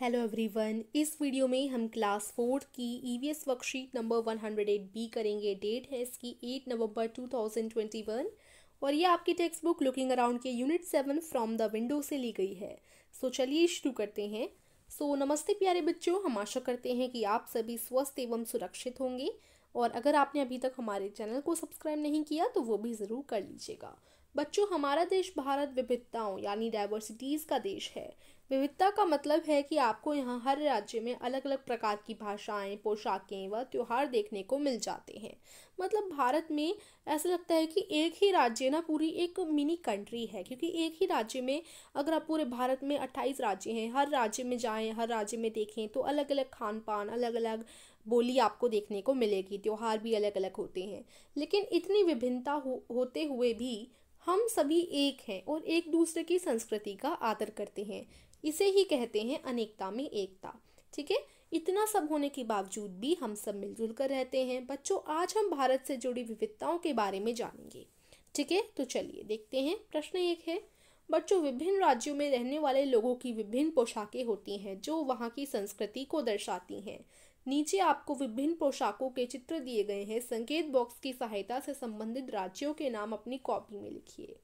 hello everyone इस video में हम क्लास फोर्थ की EVS worksheet number one hundred eight B करेंगे डेट है इसकी eight November two thousand twenty one और ये आपकी टेक्स्ट बुक लुकिंग अराउंड के unit seven from the window से ली गई है सो चलिए शुरू करते हैं सो so, नमस्ते प्यारे बच्चों हम आशा करते हैं कि आप सभी स्वस्थ एवं सुरक्षित होंगे और अगर आपने अभी तक हमारे चैनल को सब्सक्राइब नहीं किया तो वो भी ज़रूर कर लीजिएगा बच्चों हमारा देश भारत विविधताओं यानी डाइवर्सिटीज़ का देश है विविधता का मतलब है कि आपको यहाँ हर राज्य में अलग अलग प्रकार की भाषाएं पोशाकें व त्यौहार देखने को मिल जाते हैं मतलब भारत में ऐसा लगता है कि एक ही राज्य ना पूरी एक मिनी कंट्री है क्योंकि एक ही राज्य में अगर आप पूरे भारत में अट्ठाईस राज्य हैं हर राज्य में जाएं हर राज्य में देखें तो अलग अलग खान पान अलग अलग बोली आपको देखने को मिलेगी त्यौहार भी अलग अलग होते हैं लेकिन इतनी विभिन्नता हो, होते हुए भी हम सभी एक हैं और एक दूसरे की संस्कृति का आदर करते हैं इसे ही कहते हैं अनेकता में एकता ठीक है इतना सब होने के बावजूद भी हम सब मिलजुल कर रहते हैं बच्चों आज हम भारत से जुड़ी विविधताओं के बारे में जानेंगे ठीक है तो चलिए देखते हैं प्रश्न एक है बच्चों विभिन्न राज्यों में रहने वाले लोगों की विभिन्न पोशाकें होती हैं जो वहाँ की संस्कृति को दर्शाती हैं नीचे आपको विभिन्न पोशाकों के चित्र दिए गए हैं संकेत बॉक्स की सहायता से संबंधित राज्यों के नाम अपनी कॉपी में लिखिए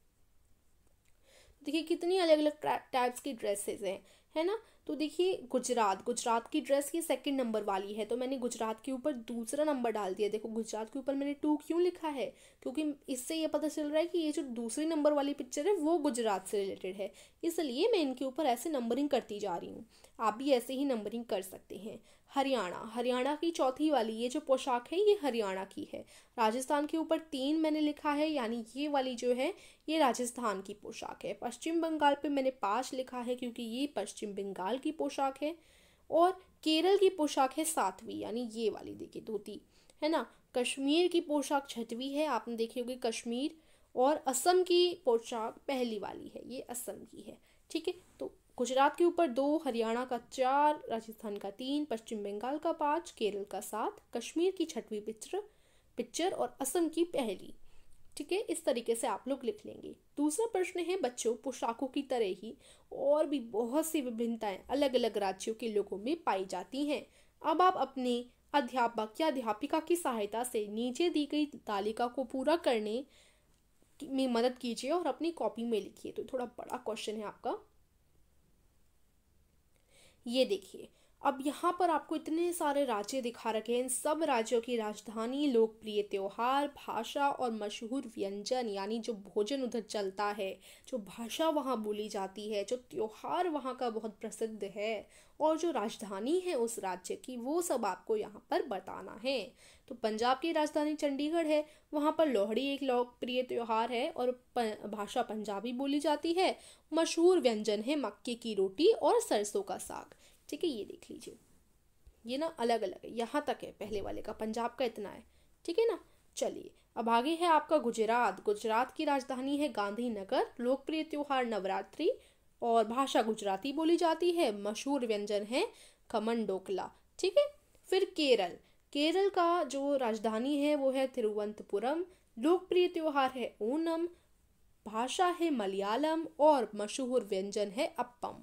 देखिए कितनी अलग अलग टाइप्स की ड्रेसेस हैं है ना तो देखिए गुजरात गुजरात की ड्रेस ये सेकंड नंबर वाली है तो मैंने गुजरात के ऊपर दूसरा नंबर डाल दिया देखो गुजरात के ऊपर मैंने टू क्यों लिखा है क्योंकि इससे ये पता चल रहा है कि ये जो दूसरी नंबर वाली पिक्चर है वो गुजरात से रिलेटेड है इसलिए मैं इनके ऊपर ऐसे नंबरिंग करती जा रही हूँ आप भी ऐसे ही नंबरिंग कर सकते हैं हरियाणा हरियाणा की चौथी वाली ये जो पोशाक है ये हरियाणा की है राजस्थान के ऊपर तीन मैंने लिखा है यानी ये वाली जो है ये राजस्थान की पोशाक है पश्चिम बंगाल पे मैंने पाँच लिखा है क्योंकि ये पश्चिम बंगाल की पोशाक है और केरल की पोशाक है सातवीं यानी ये वाली देखिए धोती है ना कश्मीर की पोशाक छठवीं है आपने देखी होगी कश्मीर और असम की पोशाक पहली वाली है ये असम की है ठीक है तो गुजरात के ऊपर दो हरियाणा का चार राजस्थान का तीन पश्चिम बंगाल का पाँच केरल का सात कश्मीर की छठवीं पिक्चर पिक्चर और असम की पहली ठीक है इस तरीके से आप लोग लिख लेंगे दूसरा प्रश्न है बच्चों पोशाकों की तरह ही और भी बहुत सी विभिन्नताएं अलग अलग राज्यों के लोगों में पाई जाती हैं अब आप अपने अध्यापक या अध्यापिका की सहायता से नीचे दी गई तालिका को पूरा करने में मदद कीजिए और अपनी कॉपी में लिखिए तो थोड़ा बड़ा क्वेश्चन है आपका ये देखिए अब यहाँ पर आपको इतने सारे राज्य दिखा रखे हैं इन सब राज्यों की राजधानी लोकप्रिय त्यौहार भाषा और मशहूर व्यंजन यानी जो भोजन उधर चलता है जो भाषा वहाँ बोली जाती है जो त्यौहार वहाँ का बहुत प्रसिद्ध है और जो राजधानी है उस राज्य की वो सब आपको यहाँ पर बताना है तो पंजाब की राजधानी चंडीगढ़ है वहाँ पर लोहड़ी एक लोकप्रिय त्यौहार है और भाषा पंजाबी बोली जाती है मशहूर व्यंजन है मक्के की रोटी और सरसों का साग ठीक है ये देख लीजिए ये ना अलग अलग है यहाँ तक है पहले वाले का पंजाब का इतना है ठीक है ना चलिए अब आगे है आपका गुजरात गुजरात की राजधानी है गांधीनगर लोकप्रिय त्यौहार नवरात्रि और भाषा गुजराती बोली जाती है मशहूर व्यंजन है खमन डोकला ठीक है फिर केरल केरल का जो राजधानी है वो है तिरुवंतपुरम लोकप्रिय त्यौहार है ओनम भाषा है मलयालम और मशहूर व्यंजन है अप्पम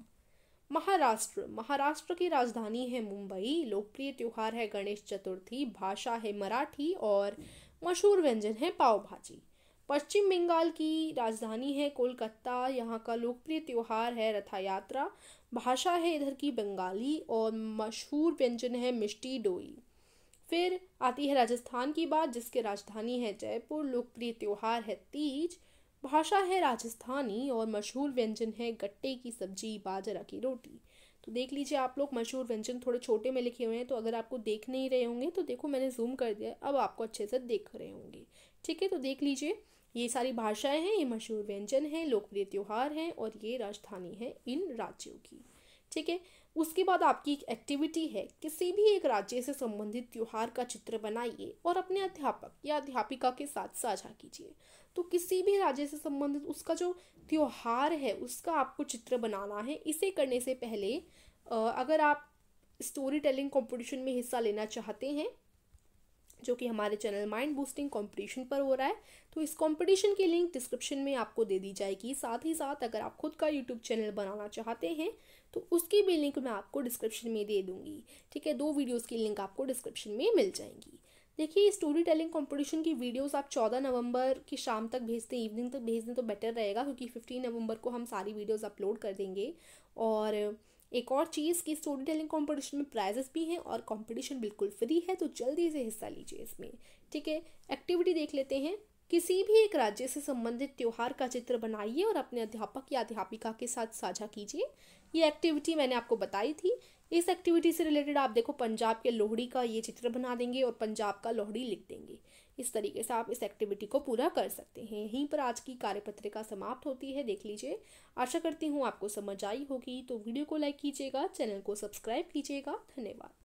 महाराष्ट्र महाराष्ट्र की राजधानी है मुंबई लोकप्रिय त्यौहार है गणेश चतुर्थी भाषा है मराठी और मशहूर व्यंजन है पाव भाजी पश्चिम बंगाल की राजधानी है कोलकाता यहाँ का लोकप्रिय त्यौहार है रथा यात्रा भाषा है इधर की बंगाली और मशहूर व्यंजन है मिष्टी डोई फिर आती है राजस्थान की बात जिसकी राजधानी है जयपुर लोकप्रिय त्यौहार है तीज भाषा है राजस्थानी और मशहूर व्यंजन है गट्टे की सब्जी बाजरा की रोटी तो देख लीजिए आप लोग मशहूर व्यंजन थोड़े छोटे में लिखे हुए हैं तो अगर आपको देख नहीं रहे होंगे तो देखो मैंने जूम कर दिया अब आपको अच्छे से देख रहे होंगे ठीक है तो देख लीजिए ये सारी भाषाएं हैं ये मशहूर व्यंजन हैं लोकप्रिय त्यौहार हैं और ये राजधानी है इन राज्यों की ठीक है उसके बाद आपकी एक एक्टिविटी है किसी भी एक राज्य से संबंधित त्यौहार का चित्र बनाइए और अपने अध्यापक या अध्यापिका के साथ साझा कीजिए तो किसी भी राज्य से संबंधित उसका जो त्यौहार है उसका आपको चित्र बनाना है इसे करने से पहले अगर आप स्टोरी टेलिंग कॉम्पिटिशन में हिस्सा लेना चाहते हैं जो कि हमारे चैनल माइंड बूस्टिंग कंपटीशन पर हो रहा है तो इस कंपटीशन की लिंक डिस्क्रिप्शन में आपको दे दी जाएगी साथ ही साथ अगर आप खुद का यूट्यूब चैनल बनाना चाहते हैं तो उसकी भी लिंक मैं आपको डिस्क्रिप्शन में दे दूँगी ठीक है दो वीडियोज़ की लिंक आपको डिस्क्रिप्शन में मिल जाएंगी देखिए स्टोरी टेलिंग कॉम्पिटिशन की वीडियोज़ आप चौदह नवंबर की शाम तक भेज दें इवनिंग तक भेज दें तो बेटर रहेगा क्योंकि फिफ्टीन नवंबर को हम सारी वीडियोज़ अपलोड कर देंगे और एक और चीज़ कि स्टोरी टेलिंग कॉम्पिटिशन में प्राइजेस भी हैं और कॉम्पिटिशन बिल्कुल फ्री है तो जल्दी से हिस्सा लीजिए इसमें ठीक है एक्टिविटी देख लेते हैं किसी भी एक राज्य से संबंधित त्यौहार का चित्र बनाइए और अपने अध्यापक या अध्यापिका के साथ साझा कीजिए ये एक्टिविटी मैंने आपको बताई थी इस एक्टिविटी से रिलेटेड आप देखो पंजाब के लोहड़ी का ये चित्र बना देंगे और पंजाब का लोहड़ी लिख देंगे इस तरीके से आप इस एक्टिविटी को पूरा कर सकते हैं यहीं पर आज की कार्यपत्रिका समाप्त होती है देख लीजिए आशा करती हूँ आपको समझ आई होगी तो वीडियो को लाइक कीजिएगा चैनल को सब्सक्राइब कीजिएगा धन्यवाद